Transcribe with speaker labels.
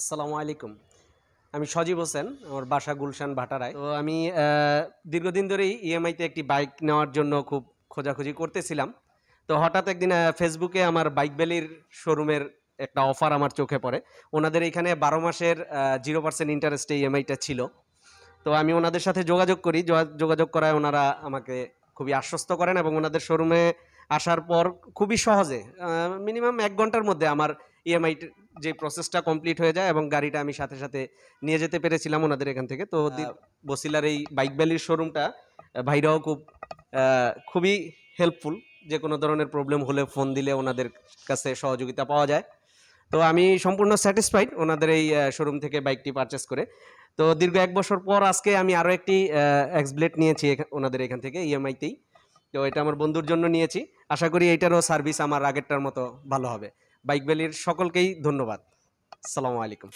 Speaker 1: আসসালামু আলাইকুম আমি সজীব হোসেন আমার বাসা গুলশান ভাটারায় তো আমি দীর্ঘদিন ধরেই ইএমআইতে একটি বাইক নেওয়ার জন্য খুব খোঁজাখুঁজি করতেছিলাম তো হঠাৎ একদিন ফেসবুকে আমার বাইক ভ্যালির শোরুমের একটা অফার আমার চোখে পড়ে ওনাদের এখানে বারো মাসের জিরো পার্সেন্ট ইন্টারেস্টে ইএমআইটা ছিল তো আমি ওনাদের সাথে যোগাযোগ করি যোগাযোগ করায় ওনারা আমাকে খুবই আশ্বস্ত করেন এবং ওনাদের শোরুমে আসার পর খুবই সহজে মিনিমাম এক ঘন্টার মধ্যে আমার ইএমআই যে প্রসেসটা কমপ্লিট হয়ে যায় এবং গাড়িটা আমি সাথে সাথে নিয়ে যেতে পেরেছিলাম ওনাদের এখান থেকে তো হ্যাঁ। বসিলার এই বাইক ভ্যালির শোরুমটা ভাইরাও খুব খুবই হেল্পফুল যে কোনো ধরনের প্রবলেম হলে ফোন দিলে ওনাদের কাছে সহযোগিতা পাওয়া যায় তো আমি সম্পূর্ণ স্যাটিসফাইড ওনাদের এই শোরুম থেকে বাইকটি পারচেস করে তো দীর্ঘ এক বছর পর আজকে আমি আরও একটি এক্সব্লেট নিয়েছি ওনাদের এখান থেকে ইএমআইতেই e তো এটা আমার বন্ধুর জন্য নিয়েছি আশা করি এইটারও সার্ভিস আমার আগেরটার মতো ভালো হবে বাইক ভ্যালির সকলকেই ধন্যবাদ সালামু আলাইকুম